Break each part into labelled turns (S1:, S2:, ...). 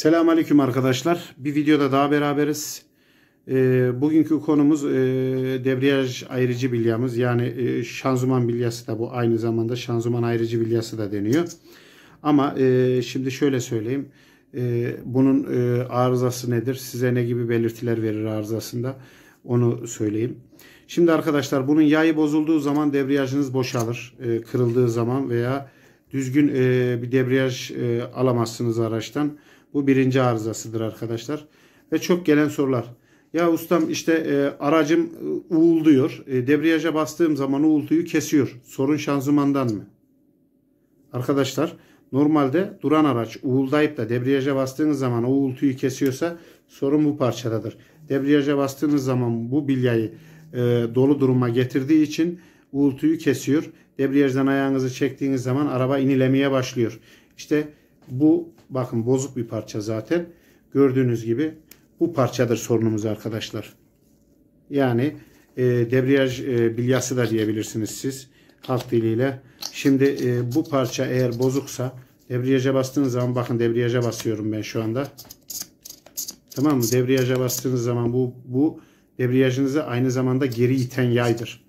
S1: Selamünaleyküm arkadaşlar. Bir videoda daha beraberiz. E, bugünkü konumuz e, debriyaj ayrıcı bilyamız. Yani e, şanzuman bilyası da bu aynı zamanda şanzuman ayrıcı bilyası da deniyor. Ama e, şimdi şöyle söyleyeyim. E, bunun e, arızası nedir? Size ne gibi belirtiler verir arızasında? Onu söyleyeyim. Şimdi arkadaşlar bunun yayı bozulduğu zaman debriyajınız boşalır. E, kırıldığı zaman veya düzgün e, bir debriyaj e, alamazsınız araçtan. Bu birinci arızasıdır arkadaşlar. Ve çok gelen sorular. Ya ustam işte e, aracım e, uğulduyor. E, debriyaja bastığım zaman uğultuyu kesiyor. Sorun şanzımandan mı? Arkadaşlar normalde duran araç uğuldayıp da debriyaja bastığınız zaman o uğultuyu kesiyorsa sorun bu parçadadır. Debriyaja bastığınız zaman bu bilyayı e, dolu duruma getirdiği için uğultuyu kesiyor. Debriyajdan ayağınızı çektiğiniz zaman araba inilemeye başlıyor. İşte bu bakın bozuk bir parça zaten. Gördüğünüz gibi bu parçadır sorunumuz arkadaşlar. Yani e, debriyaj e, bilyası da diyebilirsiniz siz halk diliyle. Şimdi e, bu parça eğer bozuksa debriyaja bastığınız zaman bakın debriyaja basıyorum ben şu anda. Tamam mı? Debriyaja bastığınız zaman bu bu debriyajınızı aynı zamanda geri iten yaydır.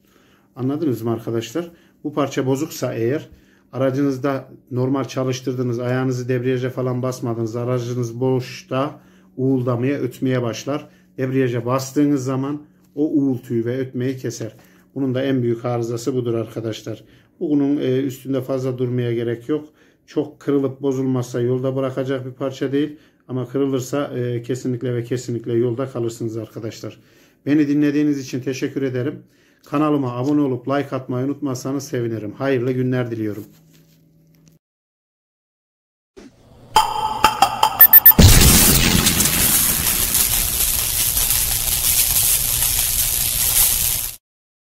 S1: Anladınız mı arkadaşlar? Bu parça bozuksa eğer aracınızda normal çalıştırdınız, ayağınızı debriyaja falan basmadınız, aracınız boşta uğuldamaya, ötmeye başlar. Debriyaja bastığınız zaman o uğultuyu ve ötmeyi keser. Bunun da en büyük arızası budur arkadaşlar. Bunun e, üstünde fazla durmaya gerek yok. Çok kırılıp bozulmazsa yolda bırakacak bir parça değil. Ama kırılırsa e, kesinlikle ve kesinlikle yolda kalırsınız arkadaşlar. Beni dinlediğiniz için teşekkür ederim. Kanalıma abone olup like atmayı unutmazsanız sevinirim. Hayırlı günler diliyorum.